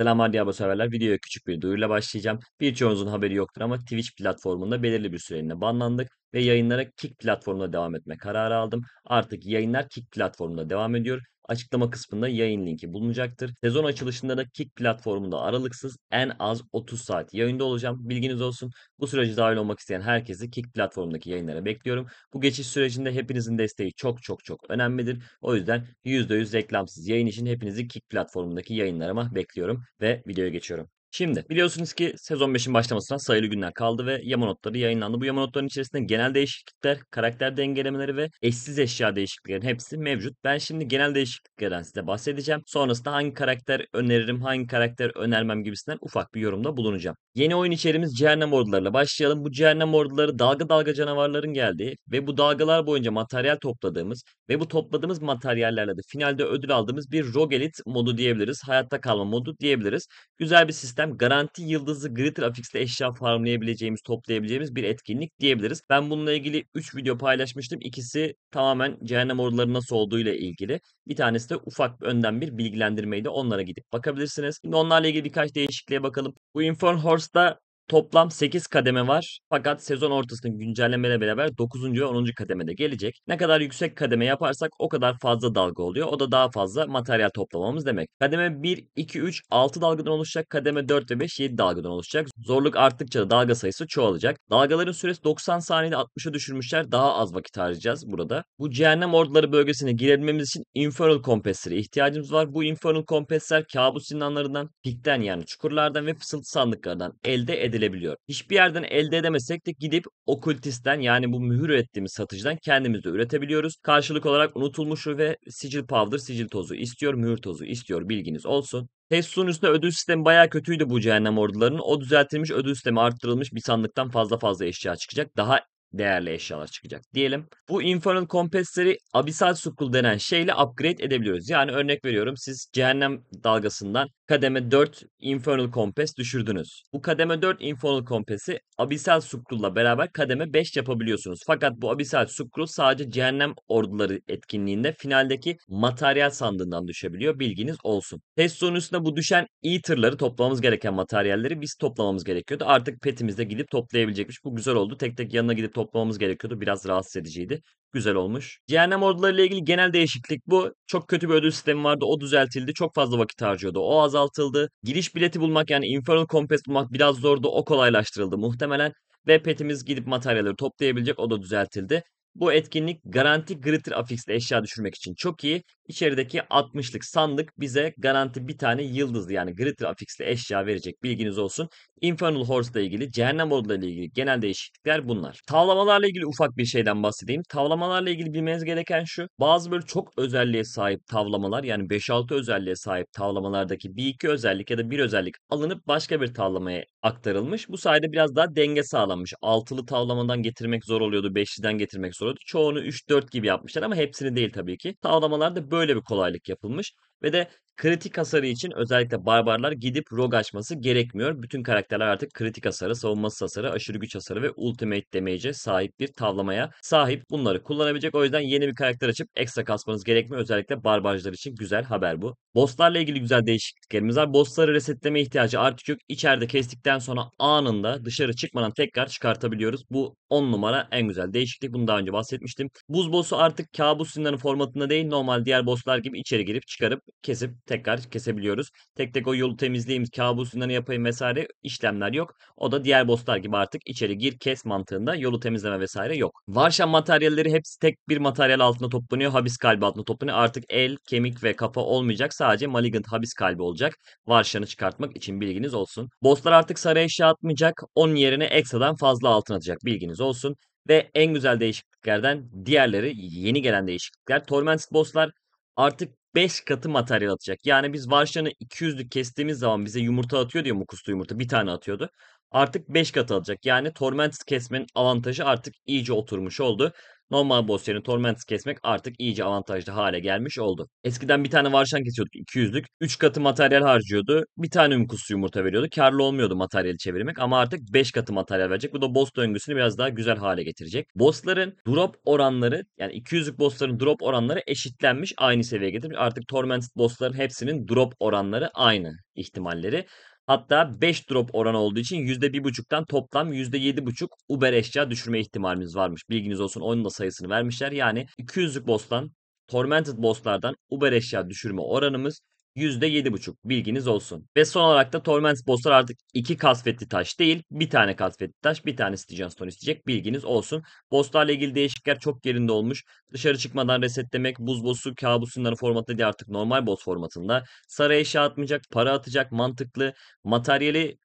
Selamlar Diablo severler. Videoya küçük bir duyuruyla başlayacağım. Birçoğunuzun haberi yoktur ama Twitch platformunda belirli bir süreliğine banlandık ve yayınlara Kick platformunda devam etme kararı aldım. Artık yayınlar Kick platformunda devam ediyor açıklama kısmında yayın linki bulunacaktır. Sezon açılışında da Kick platformunda aralıksız en az 30 saat yayında olacağım. Bilginiz olsun. Bu süreci dahil olmak isteyen herkesi Kick platformundaki yayınlara bekliyorum. Bu geçiş sürecinde hepinizin desteği çok çok çok önemlidir. O yüzden %100 reklamsız yayın için hepinizi Kick platformundaki yayınlarıma bekliyorum ve videoya geçiyorum. Şimdi biliyorsunuz ki sezon 5'in başlamasına sayılı günler kaldı ve yama notları yayınlandı. Bu yama notların içerisinde genel değişiklikler, karakter dengelemeleri ve eşsiz eşya değişikliklerin hepsi mevcut. Ben şimdi genel değişikliklerden size bahsedeceğim. Sonrasında hangi karakter öneririm, hangi karakter önermem gibisinden ufak bir yorumda bulunacağım. Yeni oyun içeriğimiz cehennem ordularıyla başlayalım. Bu cehennem orduları dalga dalga canavarların geldiği ve bu dalgalar boyunca materyal topladığımız ve bu topladığımız materyallerle de finalde ödül aldığımız bir Rogue Elite modu diyebiliriz. Hayatta kalma modu diyebiliriz. Güzel bir sistem sistem garanti yıldızı Gritter Affix'te eşya farmlayabileceğimiz, toplayabileceğimiz bir etkinlik diyebiliriz. Ben bununla ilgili 3 video paylaşmıştım. İkisi tamamen cehennem orduları nasıl olduğuyla ilgili. Bir tanesi de ufak önden bir bilgilendirmeydi. Onlara gidip bakabilirsiniz. Şimdi onlarla ilgili birkaç değişikliğe bakalım. Bu Inform Horse'da Toplam 8 kademe var fakat sezon ortasındaki güncellemeyle beraber 9. ve 10. kademede gelecek. Ne kadar yüksek kademe yaparsak o kadar fazla dalga oluyor. O da daha fazla materyal toplamamız demek. Kademe 1, 2, 3, 6 dalgadan oluşacak. Kademe 4 ve 5, 7 dalgadan oluşacak. Zorluk arttıkça da dalga sayısı çoğalacak. Dalgaların süresi 90 saniyede 60'a düşürmüşler. Daha az vakit harcayacağız burada. Bu cehennem orduları bölgesine girebilmemiz için Infernal Compressör'e ihtiyacımız var. Bu Infernal Compressor kabus zindanlarından, pikten yani çukurlardan ve fısıltı sandıklardan elde edilebilir edilebiliyor. Hiçbir yerden elde edemesek de gidip okultisten yani bu mühür ürettiğimiz satıcıdan kendimiz de üretebiliyoruz. Karşılık olarak unutulmuşu ve sicil powder, sicil tozu istiyor, mühür tozu istiyor bilginiz olsun. Testo'nun üstüne ödül sistemi baya kötüydü bu cehennem ordularının. O düzeltilmiş ödül sistemi arttırılmış bir sandıktan fazla fazla eşya çıkacak. Daha değerli eşyalar çıkacak diyelim. Bu Infernal Compassor'ı Abyssal sukul denen şeyle upgrade edebiliyoruz. Yani örnek veriyorum siz cehennem dalgasından kademe 4 Infernal Compass düşürdünüz. Bu kademe 4 Infernal Compass'i Abyssal Sukrul'la beraber kademe 5 yapabiliyorsunuz. Fakat bu Abyssal Sukrul sadece Cehennem Orduları etkinliğinde finaldeki materyal sandığından düşebiliyor. Bilginiz olsun. Test sonu üstüne bu düşen Eater'ları toplamamız gereken materyalleri biz toplamamız gerekiyordu. Artık petimizde gidip toplayabilecekmiş. Bu güzel oldu. Tek tek yanına gidip toplamamız gerekiyordu. Biraz rahatsız ediciydi. Güzel olmuş. Cehennem orduları ile ilgili genel değişiklik bu. Çok kötü bir ödül sistemi vardı. O düzeltildi. Çok fazla vakit harcıyordu. O azal azaltıldı. Giriş bileti bulmak yani Infernal Compass bulmak biraz zordu. O kolaylaştırıldı muhtemelen. Ve petimiz gidip materyalleri toplayabilecek o da düzeltildi. Bu etkinlik garanti glitter afixli eşya düşürmek için çok iyi. İçerideki 60'lık sandık bize garanti bir tane yıldızlı yani glitter afixli eşya verecek bilginiz olsun. Infernal Horse ile ilgili, Cehennem Ordu ile ilgili genel değişiklikler bunlar. Tavlamalarla ilgili ufak bir şeyden bahsedeyim. Tavlamalarla ilgili bilmeniz gereken şu. Bazı böyle çok özelliğe sahip tavlamalar yani 5-6 özelliğe sahip tavlamalardaki bir iki özellik ya da bir özellik alınıp başka bir tavlamaya aktarılmış. Bu sayede biraz daha denge sağlanmış. Altılı tavlamadan getirmek zor oluyordu, beşliden getirmek zor yapıyordu. Çoğunu 3-4 gibi yapmışlar ama hepsini değil tabii ki. Sağlamalarda böyle bir kolaylık yapılmış. Ve de kritik hasarı için özellikle barbarlar gidip rog açması gerekmiyor. Bütün karakterler artık kritik hasarı, savunma hasarı, aşırı güç hasarı ve ultimate damage'e sahip bir tavlamaya sahip. Bunları kullanabilecek. O yüzden yeni bir karakter açıp ekstra kasmanız gerekmiyor. Özellikle barbarcılar için güzel haber bu. Bosslarla ilgili güzel değişikliklerimiz var. Bossları resetleme ihtiyacı artık yok. İçeride kestikten sonra anında dışarı çıkmadan tekrar çıkartabiliyoruz. Bu 10 numara en güzel değişiklik. Bunu daha önce bahsetmiştim. Buz boss'u artık kabus sindanı formatında değil normal diğer bosslar gibi içeri girip çıkarıp kesip tekrar kesebiliyoruz. Tek tek o yolu temizleyeyim, kabusundan yapayım vesaire işlemler yok. O da diğer bosslar gibi artık içeri gir kes mantığında yolu temizleme vesaire yok. Varşan materyalleri hepsi tek bir materyal altında toplanıyor. Habis kalbi altında toplanıyor. Artık el, kemik ve kafa olmayacak. Sadece malignant habis kalbi olacak. Varşan'ı çıkartmak için bilginiz olsun. Bosslar artık saray eşya atmayacak. Onun yerine exadan fazla altın atacak bilginiz olsun. Ve en güzel değişikliklerden diğerleri yeni gelen değişiklikler. Torment bosslar artık 5 katı materyal atacak. Yani biz Varşan'ı 200'lük kestiğimiz zaman bize yumurta atıyor diyor mu mukuslu yumurta bir tane atıyordu artık 5 kat alacak. Yani Tormentis kesmenin avantajı artık iyice oturmuş oldu. Normal boss yerine Tormentis kesmek artık iyice avantajlı hale gelmiş oldu. Eskiden bir tane Varşan kesiyorduk 200'lük. 3 katı materyal harcıyordu. Bir tane ümkusu yumurta veriyordu. Karlı olmuyordu materyali çevirmek ama artık 5 katı materyal verecek. Bu da boss döngüsünü biraz daha güzel hale getirecek. Bossların drop oranları yani 200'lük bossların drop oranları eşitlenmiş aynı seviyeye getirmiş. Artık Tormentis bossların hepsinin drop oranları aynı ihtimalleri. Hatta 5 drop oranı olduğu için %1.5'tan toplam %7.5 Uber eşya düşürme ihtimalimiz varmış. Bilginiz olsun onun da sayısını vermişler. Yani 200'lük boss'tan Tormented boss'lardan Uber eşya düşürme oranımız %7,5 bilginiz olsun. Ve son olarak da Torment bosslar artık iki kasvetli taş değil bir tane kasvetli taş bir tane Stygian Stone isteyecek bilginiz olsun. Bosslarla ilgili değişiklikler çok yerinde olmuş. Dışarı çıkmadan resetlemek, buz bossu, kabus formatı değil artık normal boss formatında. Sarı eşya atmayacak, para atacak, mantıklı. Materyali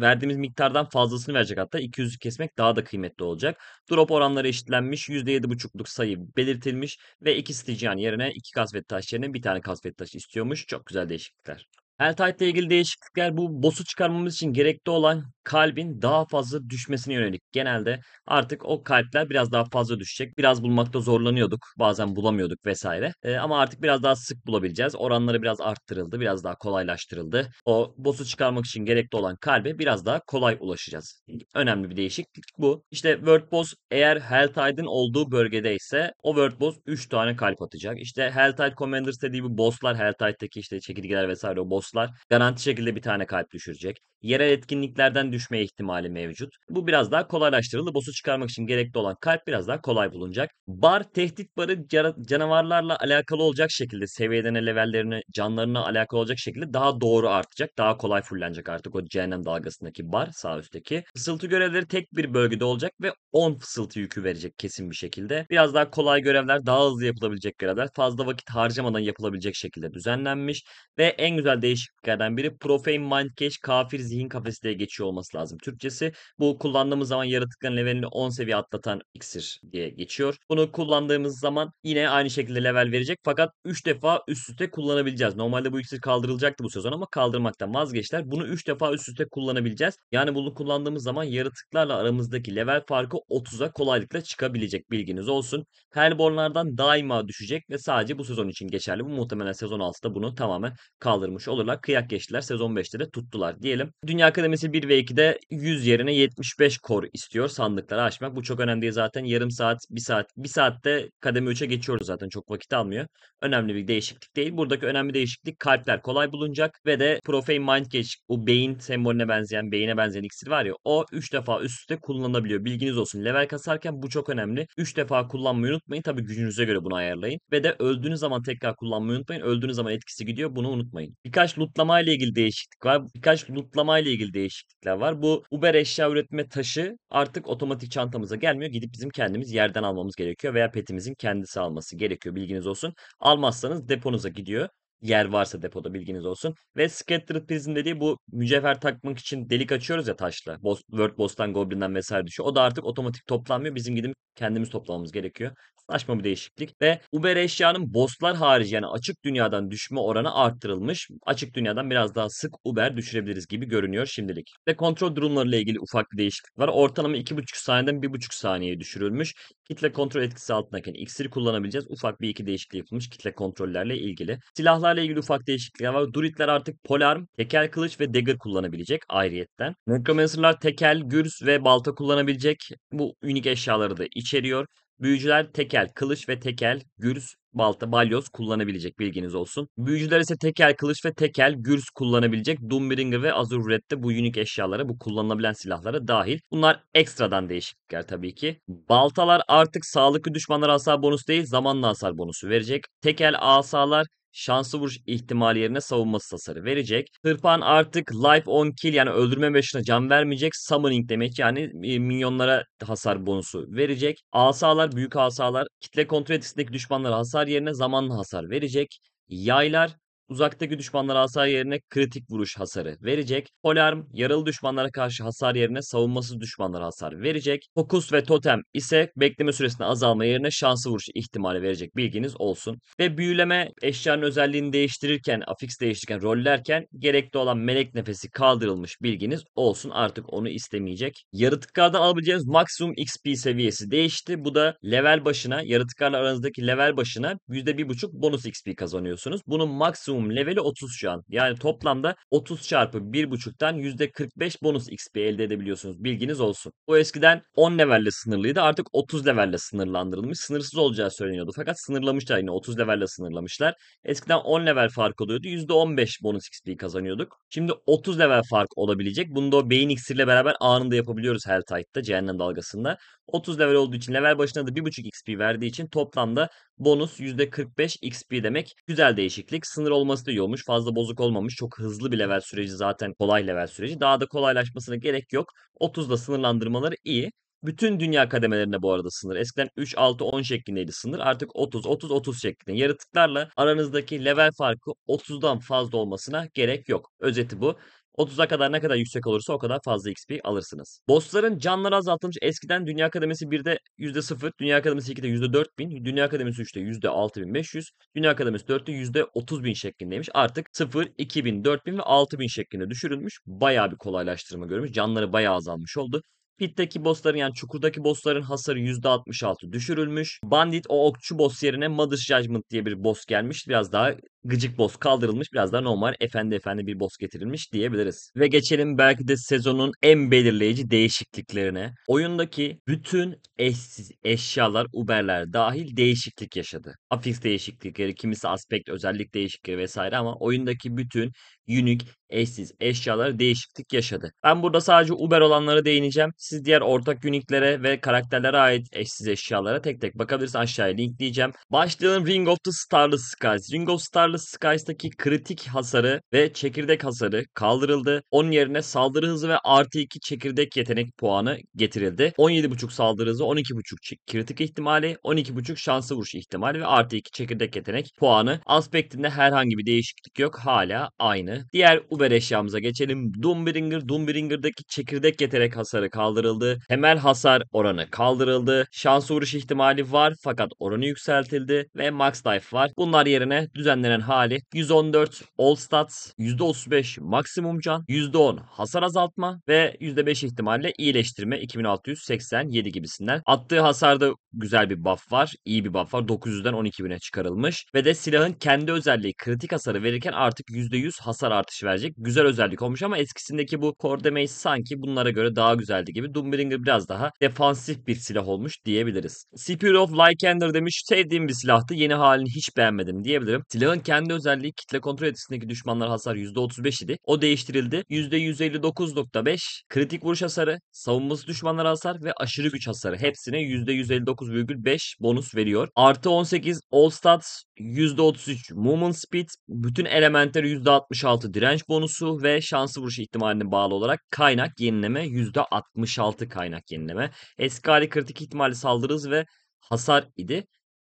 verdiğimiz miktardan fazlasını verecek hatta 200'ü kesmek daha da kıymetli olacak. Drop oranları eşitlenmiş, %7,5'luk sayı belirtilmiş ve 2 Stygian yerine 2 kasvetli taş yerine bir tane kasvetli taş istiyormuş. Çok güzel güzel değişiklikler l ile ilgili değişiklikler bu boss'u çıkarmamız için gerekli olan kalbin daha fazla düşmesine yönelik. Genelde artık o kalpler biraz daha fazla düşecek. Biraz bulmakta zorlanıyorduk. Bazen bulamıyorduk vesaire. E, ama artık biraz daha sık bulabileceğiz. Oranları biraz arttırıldı. Biraz daha kolaylaştırıldı. O boss'u çıkarmak için gerekli olan kalbe biraz daha kolay ulaşacağız. Önemli bir değişiklik bu. İşte World Boss eğer Helltide'ın olduğu bölgede ise o World Boss 3 tane kalp atacak. İşte Helltide Commanders dediği bu bosslar Helltide'deki işte çekirgeler vesaire o boss Ağustoslar garanti şekilde bir tane kalp düşürecek. Yerel etkinliklerden düşme ihtimali mevcut. Bu biraz daha kolaylaştırıldı. Boss'u çıkarmak için gerekli olan kalp biraz daha kolay bulunacak. Bar tehdit barı canavarlarla alakalı olacak şekilde seviyelerine, levellerine, canlarına alakalı olacak şekilde daha doğru artacak. Daha kolay fullenecek artık o cehennem dalgasındaki bar sağ üstteki. Fısıltı görevleri tek bir bölgede olacak ve 10 fısıltı yükü verecek kesin bir şekilde. Biraz daha kolay görevler, daha hızlı yapılabilecek görevler, fazla vakit harcamadan yapılabilecek şekilde düzenlenmiş ve en güzel değişiklikler değişikliklerden biri profane mind cache kafir zihin kafesiteye geçiyor olması lazım Türkçesi. Bu kullandığımız zaman yaratıkların levelini 10 seviye atlatan iksir diye geçiyor. Bunu kullandığımız zaman yine aynı şekilde level verecek fakat 3 defa üst üste kullanabileceğiz. Normalde bu iksir kaldırılacaktı bu sezon ama kaldırmaktan vazgeçtiler. Bunu 3 defa üst üste kullanabileceğiz. Yani bunu kullandığımız zaman yaratıklarla aramızdaki level farkı 30'a kolaylıkla çıkabilecek bilginiz olsun. Hellbornlardan daima düşecek ve sadece bu sezon için geçerli. Bu muhtemelen sezon 6'da bunu tamamen kaldırmış olur sponsorlar kıyak geçtiler. Sezon 5'te de tuttular diyelim. Dünya Akademisi 1 ve 2'de 100 yerine 75 kor istiyor sandıkları açmak. Bu çok önemli değil zaten. Yarım saat, bir saat, bir saatte kademe 3'e geçiyoruz zaten. Çok vakit almıyor. Önemli bir değişiklik değil. Buradaki önemli değişiklik kalpler kolay bulunacak ve de Profane Mind Gauge bu beyin sembolüne benzeyen, beyine benzeyen iksir var ya o 3 defa üst üste kullanılabiliyor. Bilginiz olsun. Level kasarken bu çok önemli. 3 defa kullanmayı unutmayın. Tabi gücünüze göre bunu ayarlayın. Ve de öldüğünüz zaman tekrar kullanmayı unutmayın. Öldüğünüz zaman etkisi gidiyor. Bunu unutmayın. Birkaç birkaç lootlama ile ilgili değişiklik var. Birkaç lootlama ile ilgili değişiklikler var. Bu Uber eşya üretme taşı artık otomatik çantamıza gelmiyor. Gidip bizim kendimiz yerden almamız gerekiyor veya petimizin kendisi alması gerekiyor. Bilginiz olsun. Almazsanız deponuza gidiyor yer varsa depoda bilginiz olsun. Ve Scattered Prism dediği bu mücevher takmak için delik açıyoruz ya taşla. Boss, World Boss'tan, Goblin'den vesaire düşüyor. O da artık otomatik toplanmıyor. Bizim gidip kendimiz toplamamız gerekiyor. Saçma bir değişiklik. Ve Uber eşyanın bosslar harici yani açık dünyadan düşme oranı arttırılmış. Açık dünyadan biraz daha sık Uber düşürebiliriz gibi görünüyor şimdilik. Ve kontrol durumlarıyla ilgili ufak bir değişiklik var. Ortalama 2,5 saniyeden 1,5 saniyeye düşürülmüş. Kitle kontrol etkisi altındayken iksir kullanabileceğiz. Ufak bir iki değişiklik yapılmış kitle kontrollerle ilgili. Silahlar Silahlarla ilgili ufak değişiklikler var. Duritler artık polearm, tekel kılıç ve dagger kullanabilecek ayrıyetten. Necromancer'lar tekel, gürs ve balta kullanabilecek. Bu unik eşyaları da içeriyor. Büyücüler tekel, kılıç ve tekel, gürs, balta, balyoz kullanabilecek bilginiz olsun. Büyücüler ise tekel, kılıç ve tekel, gürs kullanabilecek. Doombringer ve Azure Red'de bu unik eşyalara, bu kullanılabilen silahlara dahil. Bunlar ekstradan değişiklikler tabii ki. Baltalar artık sağlıklı düşmanlara hasar bonusu değil, zamanla hasar bonusu verecek. Tekel asalar şanslı vuruş ihtimali yerine savunması tasarı verecek. Tırpan artık life on kill yani öldürme başına can vermeyecek. Summoning demek yani e, minyonlara hasar bonusu verecek. Asalar büyük asalar kitle kontrol etkisindeki düşmanlara hasar yerine zamanlı hasar verecek. Yaylar uzaktaki düşmanlara hasar yerine kritik vuruş hasarı verecek. Polarm yaralı düşmanlara karşı hasar yerine savunmasız düşmanlara hasar verecek. Fokus ve totem ise bekleme süresinde azalma yerine şansı vuruş ihtimali verecek bilginiz olsun. Ve büyüleme eşyanın özelliğini değiştirirken, afiks değiştirirken, rollerken gerekli olan melek nefesi kaldırılmış bilginiz olsun. Artık onu istemeyecek. Yaratıklardan alabileceğiniz maksimum XP seviyesi değişti. Bu da level başına, yaratıklarla aranızdaki level başına %1.5 bonus XP kazanıyorsunuz. Bunun maksimum maksimum leveli 30 şu an. Yani toplamda 30 çarpı 1.5'tan %45 bonus XP elde edebiliyorsunuz. Bilginiz olsun. Bu eskiden 10 levelle sınırlıydı. Artık 30 levelle sınırlandırılmış. Sınırsız olacağı söyleniyordu. Fakat sınırlamışlar yine 30 levelle sınırlamışlar. Eskiden 10 level fark oluyordu. %15 bonus XP kazanıyorduk. Şimdi 30 level fark olabilecek. Bunu da o beyin iksirle beraber anında yapabiliyoruz Helltide'da cehennem dalgasında. 30 level olduğu için level başına da 1.5 XP verdiği için toplamda bonus %45 XP demek. Güzel değişiklik. Sınır olmadan olması da iyi olmuş. Fazla bozuk olmamış. Çok hızlı bir level süreci zaten kolay level süreci. Daha da kolaylaşmasına gerek yok. 30'da sınırlandırmaları iyi. Bütün dünya kademelerine bu arada sınır. Eskiden 3, 6, 10 şeklindeydi sınır. Artık 30, 30, 30 şeklinde. Yaratıklarla aranızdaki level farkı 30'dan fazla olmasına gerek yok. Özeti bu. 30'a kadar ne kadar yüksek olursa o kadar fazla XP alırsınız. Bossların canları azaltılmış. Eskiden Dünya Akademisi 1'de %0, Dünya Akademisi 2'de %4000, Dünya Akademisi 3'te %6500, Dünya Akademisi 4'te %30000 şeklindeymiş. Artık 0, 2000, 4000 ve 6000 şeklinde düşürülmüş. Bayağı bir kolaylaştırma görmüş. Canları bayağı azalmış oldu. Pit'teki bossların yani çukurdaki bossların hasarı %66 düşürülmüş. Bandit o okçu boss yerine Mother's Judgment diye bir boss gelmiş. Biraz daha gıcık boss kaldırılmış biraz daha normal efendi efendi bir boss getirilmiş diyebiliriz. Ve geçelim belki de sezonun en belirleyici değişikliklerine. Oyundaki bütün eşsiz eşyalar Uber'ler dahil değişiklik yaşadı. Afix değişiklikleri, kimisi aspekt özellik değişiklikleri vesaire ama oyundaki bütün unique eşsiz eşyalar değişiklik yaşadı. Ben burada sadece Uber olanlara değineceğim. Siz diğer ortak uniklere ve karakterlere ait eşsiz eşyalara tek tek bakabilirsiniz. Aşağıya linkleyeceğim. Başlayalım Ring of the Starless Skies. Ring of Starless Starless Skies'taki kritik hasarı ve çekirdek hasarı kaldırıldı. Onun yerine saldırı hızı ve artı 2 çekirdek yetenek puanı getirildi. 17.5 saldırı hızı, 12.5 kritik ihtimali, 12.5 şanslı vuruş ihtimali ve artı 2 çekirdek yetenek puanı. Aspektinde herhangi bir değişiklik yok. Hala aynı. Diğer Uber eşyamıza geçelim. Doombringer. Doombringer'daki çekirdek yetenek hasarı kaldırıldı. Temel hasar oranı kaldırıldı. Şans vuruş ihtimali var fakat oranı yükseltildi ve max life var. Bunlar yerine düzenlenen hali 114 all stats, %35 maksimum can, %10 hasar azaltma ve %5 ihtimalle iyileştirme 2687 gibisinden. Attığı hasarda güzel bir buff var. iyi bir buff var. 900'den 12000'e çıkarılmış. Ve de silahın kendi özelliği kritik hasarı verirken artık %100 hasar artışı verecek. Güzel özellik olmuş ama eskisindeki bu core damage sanki bunlara göre daha güzeldi gibi. Doombringer biraz daha defansif bir silah olmuş diyebiliriz. Spear of Lycander demiş sevdiğim bir silahtı. Yeni halini hiç beğenmedim diyebilirim. Silahın kendi kendi özelliği kitle kontrol etkisindeki düşmanlar hasar %35 idi. O değiştirildi. %159.5 kritik vuruş hasarı, savunması düşmanlara hasar ve aşırı güç hasarı hepsine %159.5 bonus veriyor. Artı 18 all stats %33 movement speed, bütün elementler %66 direnç bonusu ve şansı vuruş ihtimaline bağlı olarak kaynak yenileme %66 kaynak yenileme. Eski hali kritik ihtimali saldırız ve hasar idi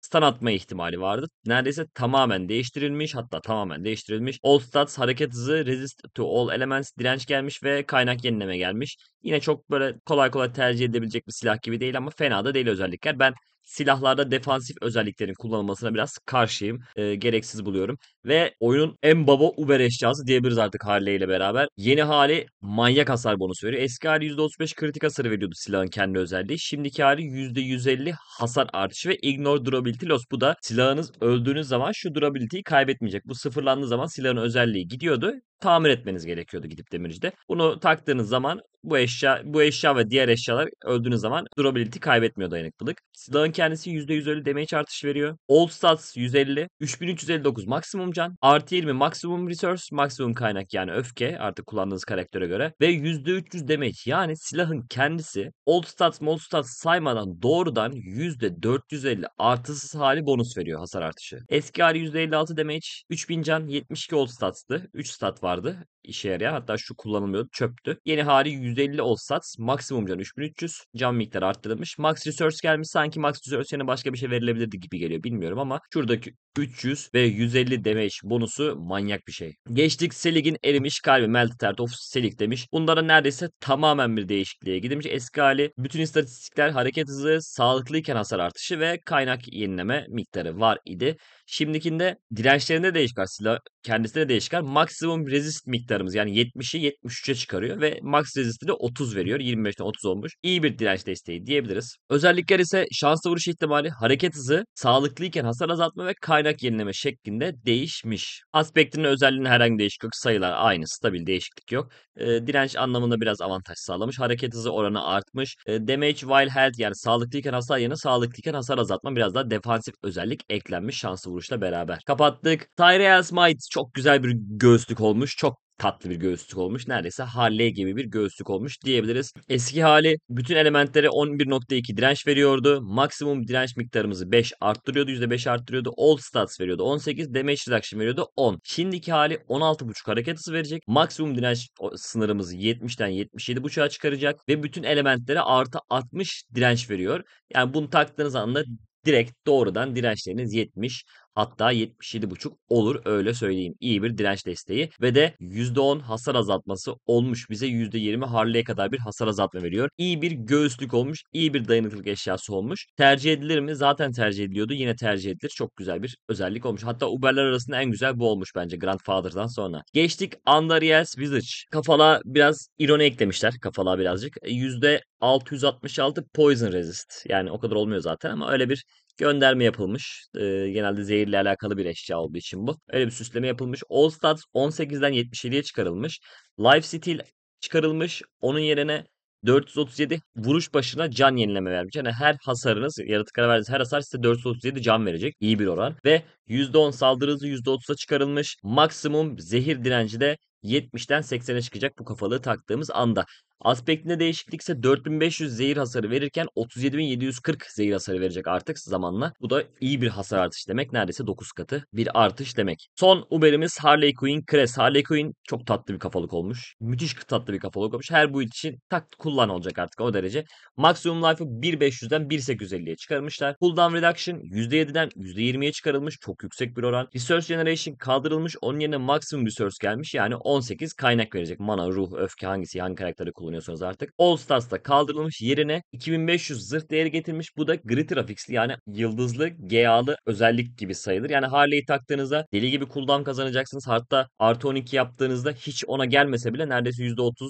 stun atma ihtimali vardı. Neredeyse tamamen değiştirilmiş hatta tamamen değiştirilmiş. All stats hareket hızı resist to all elements direnç gelmiş ve kaynak yenileme gelmiş. Yine çok böyle kolay kolay tercih edebilecek bir silah gibi değil ama fena da değil özellikler. Ben silahlarda defansif özelliklerin kullanılmasına biraz karşıyım. E, gereksiz buluyorum. Ve oyunun en baba uber eşyası diyebiliriz artık haliyle beraber. Yeni hali manyak hasar bonusu veriyor. Eski hali %35 kritik hasar veriyordu silahın kendi özelliği. Şimdiki hali %150 hasar artışı ve ignore durability loss. Bu da silahınız öldüğünüz zaman şu durability'yi kaybetmeyecek. Bu sıfırlandığı zaman silahın özelliği gidiyordu tamir etmeniz gerekiyordu gidip demircide. Bunu taktığınız zaman bu eşya bu eşya ve diğer eşyalar öldüğünüz zaman durability kaybetmiyor dayanıklılık. Silahın kendisi %150 damage artışı veriyor. Old stats 150, 3359 maksimum can, artı 20 maksimum resource, maksimum kaynak yani öfke artık kullandığınız karaktere göre ve %300 damage yani silahın kendisi old stats mod stats saymadan doğrudan %450 artısız hali bonus veriyor hasar artışı. Eski hali %56 damage, 3000 can, 72 old stats'tı. 3 stat var vardı işe yarayan. Hatta şu kullanılmıyordu çöptü. Yeni hari 150 olsat maksimum can 3300. Can miktarı arttırılmış. Max Research gelmiş. Sanki Max Research yerine başka bir şey verilebilirdi gibi geliyor bilmiyorum ama şuradaki 300 ve 150 damage bonusu manyak bir şey. Geçtik Selig'in erimiş kalbi Meltitert of Selig demiş. Bunlara neredeyse tamamen bir değişikliğe gidilmiş. Eski hali bütün istatistikler hareket hızı, sağlıklıyken hasar artışı ve kaynak yenileme miktarı var idi. Şimdikinde dirençlerinde değişikler, silah kendisine değişikler. Maksimum resist miktarı çıkarımız. Yani 70'i 73'e çıkarıyor ve max resisti 30 veriyor. 25'ten 30 olmuş. İyi bir direnç desteği diyebiliriz. Özellikler ise şanslı vuruş ihtimali, hareket hızı, sağlıklıyken hasar azaltma ve kaynak yenileme şeklinde değişmiş. Aspektinin özelliğine herhangi değişiklik yok. Sayılar aynı. Stabil değişiklik yok. E, direnç anlamında biraz avantaj sağlamış. Hareket hızı oranı artmış. E, damage while held yani sağlıklıyken hasar yerine sağlıklıyken hasar azaltma biraz daha defansif özellik eklenmiş şanslı vuruşla beraber. Kapattık. Tyrell's Might çok güzel bir göğüslük olmuş. Çok Tatlı bir göğüslük olmuş. Neredeyse Harley gibi bir göğüslük olmuş diyebiliriz. Eski hali bütün elementlere 11.2 direnç veriyordu. Maksimum direnç miktarımızı 5 arttırıyordu. %5 arttırıyordu. All stats veriyordu. 18 damage reduction veriyordu. 10. Şimdiki hali 16.5 hareket hızı verecek. Maksimum direnç sınırımızı 70'ten 77.5'a çıkaracak ve bütün elementlere artı 60 direnç veriyor. Yani bunu taktığınız anda direkt doğrudan dirençleriniz 70 hatta 77,5 olur öyle söyleyeyim. İyi bir direnç desteği ve de %10 hasar azaltması olmuş bize %20 Harley'e kadar bir hasar azaltma veriyor. İyi bir göğüslük olmuş, iyi bir dayanıklılık eşyası olmuş. Tercih edilir mi? Zaten tercih ediliyordu. Yine tercih edilir. Çok güzel bir özellik olmuş. Hatta Uber'ler arasında en güzel bu olmuş bence Grandfather'dan sonra. Geçtik Andariel's Visage. Kafala biraz ironi eklemişler. Kafala birazcık. %666 e, poison resist. Yani o kadar olmuyor zaten ama öyle bir gönderme yapılmış. E, genelde zehirle alakalı bir eşya olduğu için bu. Öyle bir süsleme yapılmış. All Stats 18'den 77'ye çıkarılmış. Life Steal çıkarılmış. Onun yerine 437 vuruş başına can yenileme vermiş. Yani her hasarınız, yaratıklara verdiğiniz her hasar size 437 can verecek. İyi bir oran. Ve %10 saldırı hızı %30'a çıkarılmış. Maksimum zehir direnci de 70'ten 80'e çıkacak bu kafalığı taktığımız anda. Aspektinde değişiklik ise 4500 zehir hasarı verirken 37740 zehir hasarı verecek artık zamanla. Bu da iyi bir hasar artış demek. Neredeyse 9 katı bir artış demek. Son Uber'imiz Harley Quinn Crest. Harley Quinn çok tatlı bir kafalık olmuş. Müthiş tatlı bir kafalık olmuş. Her bu için tak kullan olacak artık o derece. Maximum Life'ı 1500'den 1850'ye çıkarmışlar. Cooldown Reduction %7'den %20'ye çıkarılmış. Çok yüksek bir oran. Research Generation kaldırılmış. Onun yerine Maximum Research gelmiş. Yani 18 kaynak verecek. Mana, ruh, öfke hangisi hangi karakteri kullanıyorsunuz artık. All da kaldırılmış yerine 2500 zırh değeri getirmiş. Bu da gri trafiksli yani yıldızlı GA'lı özellik gibi sayılır. Yani Harley'i taktığınızda deli gibi cooldown kazanacaksınız. Hatta artı 12 yaptığınızda hiç ona gelmese bile neredeyse %35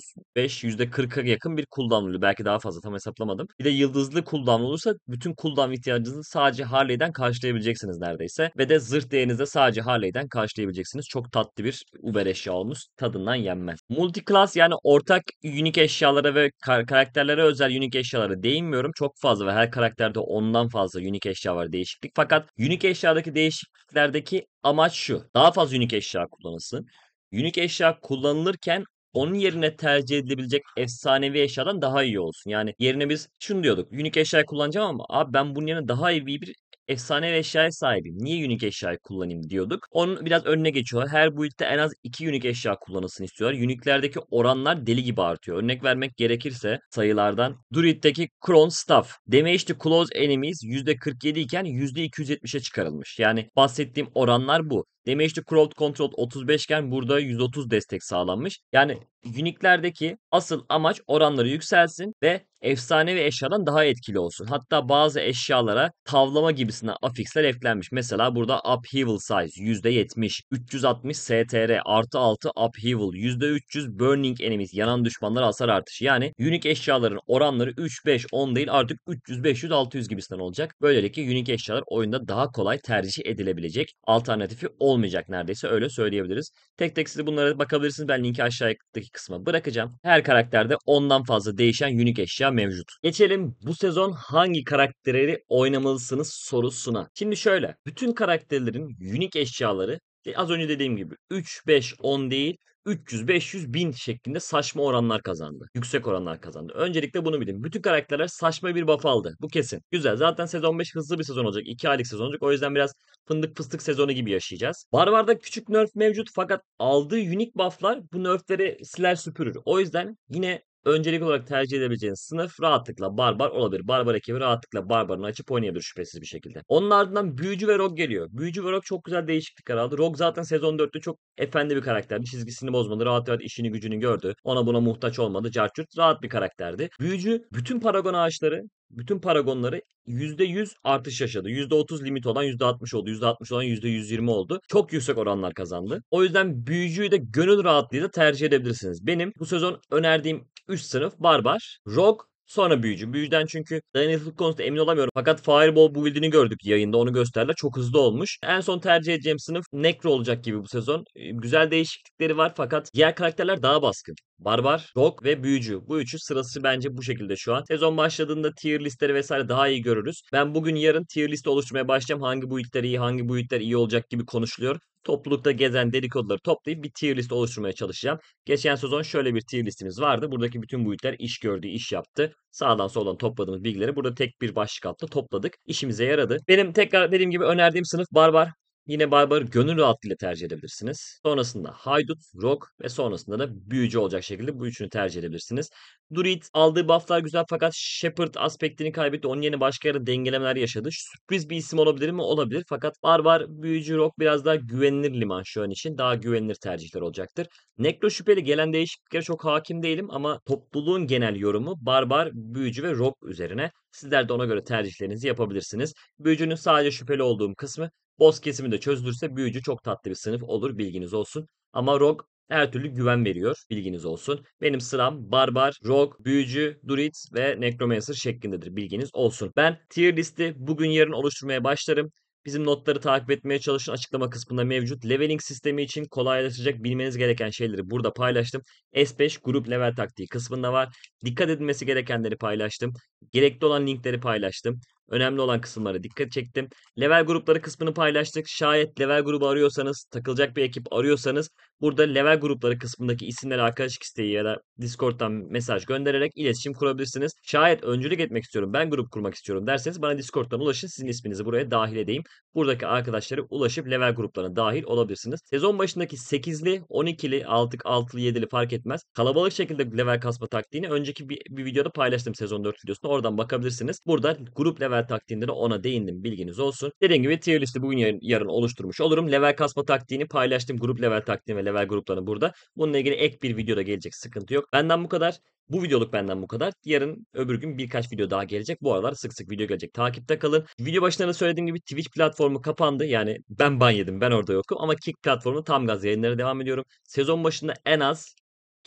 %40'a yakın bir cooldown oluyor. Belki daha fazla tam hesaplamadım. Bir de yıldızlı cooldown olursa bütün cooldown ihtiyacınızı sadece Harley'den karşılayabileceksiniz neredeyse. Ve de zırh değerinizde sadece Harley'den karşılayabileceksiniz. Çok tatlı bir Uber eşya olmuş tadından yenmez. Multiclass yani ortak unique eşyalara ve kar- karakterlere özel unique eşyalara değinmiyorum. Çok fazla ve her karakterde ondan fazla unique eşya var değişiklik. Fakat unique eşyadaki değişikliklerdeki amaç şu. Daha fazla unique eşya kullanılsın. unique eşya kullanılırken onun yerine tercih edilebilecek efsanevi eşyadan daha iyi olsun. Yani yerine biz şunu diyorduk. Unique eşya kullanacağım ama abi ben bunun yerine daha iyi bir efsane ve eşyaya sahibim. Niye unique eşyayı kullanayım diyorduk. Onun biraz önüne geçiyor. Her build'de en az 2 unique eşya kullanılsın istiyor. Unique'lerdeki oranlar deli gibi artıyor. Örnek vermek gerekirse sayılardan. Druid'deki Kron Staff. Damage to Close Enemies %47 iken %270'e çıkarılmış. Yani bahsettiğim oranlar bu. Damage'de Crowd Control 35 iken burada 130 destek sağlanmış. Yani Unique'lerdeki asıl amaç oranları yükselsin ve efsanevi eşyadan daha etkili olsun. Hatta bazı eşyalara tavlama gibisine afixler eklenmiş. Mesela burada Upheaval Size %70, 360 STR artı 6 Upheaval, %300 Burning Enemies yanan düşmanlara hasar artışı. Yani unique eşyaların oranları 3, 5, 10 değil artık 300, 500, 600 gibisinden olacak. Böylelikle unique eşyalar oyunda daha kolay tercih edilebilecek. Alternatifi 10 olmayacak neredeyse öyle söyleyebiliriz. Tek tek siz bunlara bakabilirsiniz. Ben linki aşağıdaki kısma bırakacağım. Her karakterde ondan fazla değişen unik eşya mevcut. Geçelim bu sezon hangi karakterleri oynamalısınız sorusuna. Şimdi şöyle bütün karakterlerin unik eşyaları az önce dediğim gibi 3, 5, 10 değil 300, 500, 1000 şeklinde saçma oranlar kazandı. Yüksek oranlar kazandı. Öncelikle bunu bilin. Bütün karakterler saçma bir buff aldı. Bu kesin. Güzel. Zaten sezon 5 hızlı bir sezon olacak. 2 aylık sezon olacak. O yüzden biraz fındık fıstık sezonu gibi yaşayacağız. Barbarda küçük nerf mevcut fakat aldığı unique bufflar bu nerfleri siler süpürür. O yüzden yine öncelik olarak tercih edebileceğiniz sınıf rahatlıkla barbar olabilir. Barbar ekibi rahatlıkla barbarını açıp oynayabilir şüphesiz bir şekilde. Onun ardından Büyücü ve Rog geliyor. Büyücü ve Rog çok güzel değişiklikler aldı. Rog zaten sezon 4'te çok efendi bir karakterdi. Çizgisini bozmadı. Rahat rahat işini gücünü gördü. Ona buna muhtaç olmadı. Carçurt rahat bir karakterdi. Büyücü bütün paragon ağaçları bütün paragonları %100 artış yaşadı. %30 limit olan %60 oldu. %60 olan %120 oldu. Çok yüksek oranlar kazandı. O yüzden büyücüyü de gönül rahatlığıyla tercih edebilirsiniz. Benim bu sezon önerdiğim 3 sınıf barbar, rogue, Sonra büyücü. Büyücüden çünkü dayanıklılık konusunda emin olamıyorum. Fakat Fireball bu build'ini gördük yayında. Onu gösterdiler. Çok hızlı olmuş. En son tercih edeceğim sınıf Necro olacak gibi bu sezon. Ee, güzel değişiklikleri var fakat diğer karakterler daha baskın. Barbar, Rogue ve Büyücü. Bu üçü sırası bence bu şekilde şu an. Sezon başladığında tier listleri vesaire daha iyi görürüz. Ben bugün yarın tier liste oluşturmaya başlayacağım. Hangi build'ler iyi, hangi build'ler iyi olacak gibi konuşuluyor toplulukta gezen dedikoduları toplayıp bir tier list oluşturmaya çalışacağım. Geçen sezon şöyle bir tier listimiz vardı. Buradaki bütün bu iş gördü, iş yaptı. Sağdan soldan topladığımız bilgileri burada tek bir başlık altında topladık. İşimize yaradı. Benim tekrar dediğim gibi önerdiğim sınıf barbar. Yine Barbar'ı gönül rahatlığıyla tercih edebilirsiniz. Sonrasında Haydut, Rock ve sonrasında da Büyücü olacak şekilde bu üçünü tercih edebilirsiniz. Druid aldığı bufflar güzel fakat Shepard aspektini kaybetti. Onun yerine başka yere dengelemeler yaşadı. Sürpriz bir isim olabilir mi? Olabilir. Fakat Barbar, Büyücü, Rock biraz daha güvenilir liman şu an için. Daha güvenilir tercihler olacaktır. Nekro şüpheli gelen değişikliklere çok hakim değilim ama topluluğun genel yorumu Barbar, Büyücü ve Rock üzerine. Sizler de ona göre tercihlerinizi yapabilirsiniz. Büyücünün sadece şüpheli olduğum kısmı Boz kesimi de çözülürse büyücü çok tatlı bir sınıf olur bilginiz olsun. Ama Rogue her türlü güven veriyor bilginiz olsun. Benim sıram Barbar, Rogue, Büyücü, Druid ve Necromancer şeklindedir bilginiz olsun. Ben tier listi bugün yarın oluşturmaya başlarım. Bizim notları takip etmeye çalışın açıklama kısmında mevcut. Leveling sistemi için kolaylaşacak bilmeniz gereken şeyleri burada paylaştım. S5 grup level taktiği kısmında var. Dikkat edilmesi gerekenleri paylaştım. Gerekli olan linkleri paylaştım. Önemli olan kısımlara dikkat çektim. Level grupları kısmını paylaştık. Şayet level grubu arıyorsanız, takılacak bir ekip arıyorsanız burada level grupları kısmındaki isimlere arkadaşlık isteği ya da Discord'dan mesaj göndererek iletişim kurabilirsiniz. Şayet öncülük etmek istiyorum, ben grup kurmak istiyorum derseniz bana Discord'dan ulaşın. Sizin isminizi buraya dahil edeyim. Buradaki arkadaşları ulaşıp level gruplarına dahil olabilirsiniz. Sezon başındaki 8'li, 12'li, 6'lı, 6'lı, 7'li fark etmez. Kalabalık şekilde level kasma taktiğini önceki bir, bir videoda paylaştım sezon 4 videosunda. Oradan bakabilirsiniz. Burada grup level level taktiğinde de ona değindim bilginiz olsun. Dediğim gibi tier listi bugün yarın, yarın oluşturmuş olurum. Level kasma taktiğini paylaştım. Grup level taktiğini ve level gruplarını burada. Bununla ilgili ek bir videoda gelecek sıkıntı yok. Benden bu kadar. Bu videoluk benden bu kadar. Yarın öbür gün birkaç video daha gelecek. Bu aralar sık sık video gelecek. Takipte kalın. Video başında söylediğim gibi Twitch platformu kapandı. Yani ben ban yedim. Ben orada yokum. Ama Kick platformu tam gaz yayınlara devam ediyorum. Sezon başında en az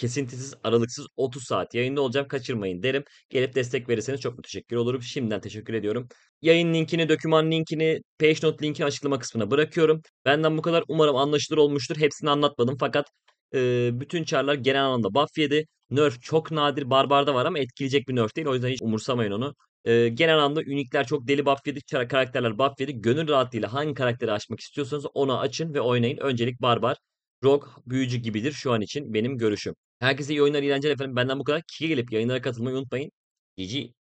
kesintisiz aralıksız 30 saat yayında olacağım kaçırmayın derim. Gelip destek verirseniz çok teşekkür olurum. Şimdiden teşekkür ediyorum. Yayın linkini, doküman linkini, page note linkini açıklama kısmına bırakıyorum. Benden bu kadar umarım anlaşılır olmuştur. Hepsini anlatmadım fakat e, bütün çarlar genel anlamda buff yedi. Nerf çok nadir barbarda var ama etkileyecek bir nerf değil. O yüzden hiç umursamayın onu. E, genel anlamda unikler çok deli buff yedi. Karakterler buff yedi. Gönül rahatlığıyla hangi karakteri açmak istiyorsanız onu açın ve oynayın. Öncelik barbar. Rogue büyücü gibidir şu an için benim görüşüm. Herkese iyi oyunlar, eğlenceler efendim. Benden bu kadar. Kike gelip yayınlara katılmayı unutmayın. Gici.